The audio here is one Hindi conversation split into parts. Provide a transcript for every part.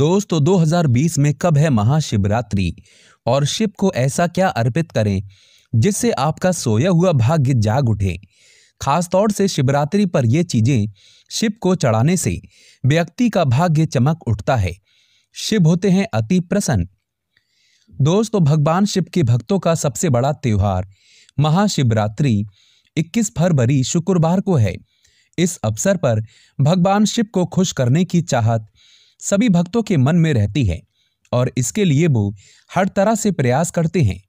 दोस्तों तो 2020 में कब है महाशिवरात्रि और शिव को ऐसा क्या अर्पित करें जिससे आपका सोया हुआ भाग्य जाग उठे खास तौर से शिवरात्रि पर ये चीज़ें शिव को चढ़ाने से व्यक्ति का भाग्य चमक उठता है शिव होते हैं अति प्रसन्न दोस्तों तो भगवान शिव के भक्तों का सबसे बड़ा त्यौहार महाशिवरात्रि 21 फरवरी शुक्रवार को है इस अवसर पर भगवान शिव को खुश करने की चाहत सभी भक्तों के मन में रहती है और इसके लिए वो हर तरह से प्रयास करते हैं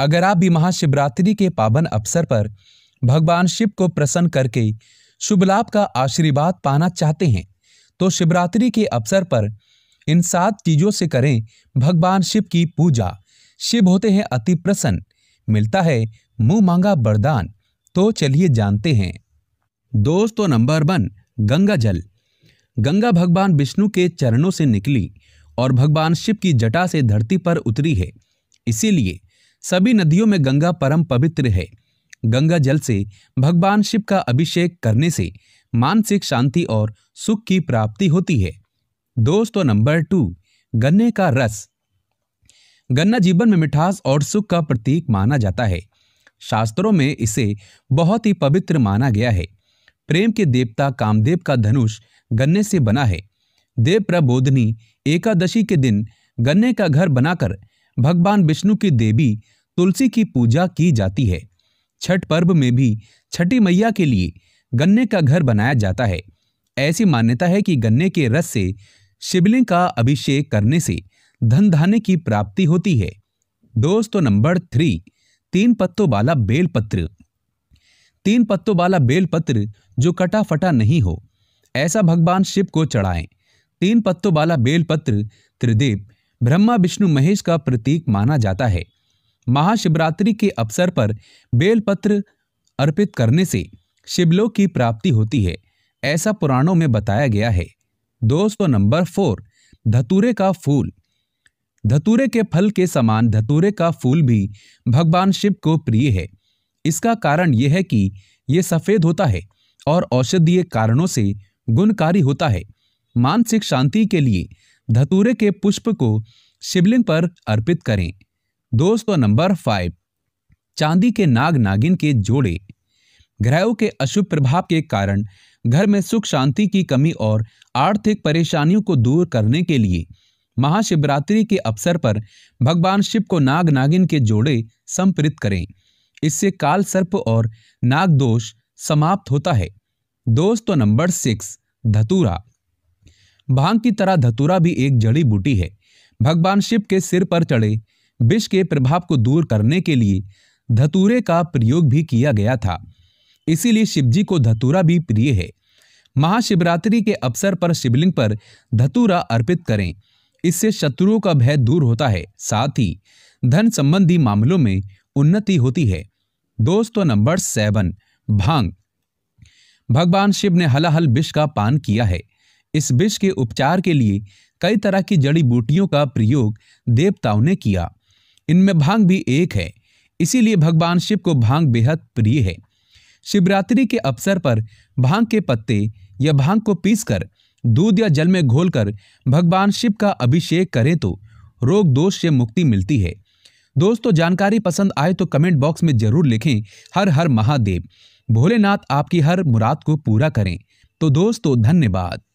अगर आप भी महाशिवरात्रि के पावन अवसर पर भगवान शिव को प्रसन्न करके शुभ लाभ का आशीर्वाद पाना चाहते हैं तो शिवरात्रि के अवसर पर इन सात चीजों से करें भगवान शिव की पूजा शिव होते हैं अति प्रसन्न मिलता है मुंह मांगा बरदान तो चलिए जानते हैं दोस्तों नंबर वन गंगा जल गंगा भगवान विष्णु के चरणों से निकली और भगवान शिव की जटा से धरती पर उतरी है इसीलिए सभी नदियों में गंगा परम पवित्र है गंगा जल से भगवान शिव का अभिषेक करने से मानसिक शांति और सुख की प्राप्ति होती है दोस्तों नंबर टू गन्ने का रस गन्ना जीवन में मिठास और सुख का प्रतीक माना जाता है शास्त्रों में इसे बहुत ही पवित्र माना गया है प्रेम के देवता कामदेव का धनुष गन्ने से बना है देव प्रबोधनी एकादशी के दिन गन्ने का घर बनाकर भगवान विष्णु की देवी तुलसी की पूजा की जाती है छठ पर्व में भी छठी मैया के लिए गन्ने का घर बनाया जाता है ऐसी मान्यता है कि गन्ने के रस से शिवलिंग का अभिषेक करने से धन धान्य की प्राप्ति होती है दोस्तों नंबर थ्री तीन पत्तों वाला बेलपत्र तीन पत्तों वाला बेलपत्र जो कटा फटा नहीं हो ऐसा भगवान शिव को चढ़ाएं तीन पत्तों वाला बेलपत्र त्रिदेव ब्रह्मा विष्णु महेश का प्रतीक माना जाता है महाशिवरात्रि के अवसर पर बेलपत्र अर्पित करने से शिवलोक की प्राप्ति होती है ऐसा पुराणों में बताया गया है दोस्तों नंबर फोर धतूरे का फूल धतूरे के फल के समान धतूरे का फूल भी भगवान शिव को प्रिय है इसका कारण यह है कि यह सफ़ेद होता है और औषधीय कारणों से गुणकारी होता है मानसिक शांति के लिए धतूरे के पुष्प को शिवलिंग पर अर्पित करें दोस्तों नंबर फाइव चांदी के नाग नागिन के जोड़े ग्रहों के अशुभ प्रभाव के कारण घर में सुख शांति की कमी और आर्थिक परेशानियों को दूर करने के लिए महाशिवरात्रि के अवसर पर भगवान शिव को नाग नागिन के जोड़े समर्पित करें इससे काल सर्प और नाग दोष समाप्त होता है दोस्तों नंबर सिक्स धतूरा भांग की तरह धतूरा भी एक जड़ी बूटी है भगवान शिव के सिर पर चढ़े विष के प्रभाव को दूर करने के लिए धतूरे का प्रयोग भी किया गया था इसीलिए शिवजी को धतूरा भी प्रिय है महाशिवरात्रि के अवसर पर शिवलिंग पर धतूरा अर्पित करें इससे शत्रुओं का भय दूर होता है साथ ही धन संबंधी मामलों में उन्नति होती है दोस्तों नंबर सेवन भांग भगवान शिव ने हलाहल विष का पान किया है इस विष के उपचार के लिए कई तरह की जड़ी बूटियों का प्रयोग देवताओं ने किया इनमें भांग भी एक है इसीलिए भगवान शिव को भांग बेहद प्रिय है शिवरात्रि के अवसर पर भांग के पत्ते या भांग को पीसकर दूध या जल में घोलकर भगवान शिव का अभिषेक करें तो रोग दोष से मुक्ति मिलती है दोस्तों जानकारी पसंद आए तो कमेंट बॉक्स में जरूर लिखें हर हर महादेव भोलेनाथ आपकी हर मुराद को पूरा करें तो दोस्तों धन्यवाद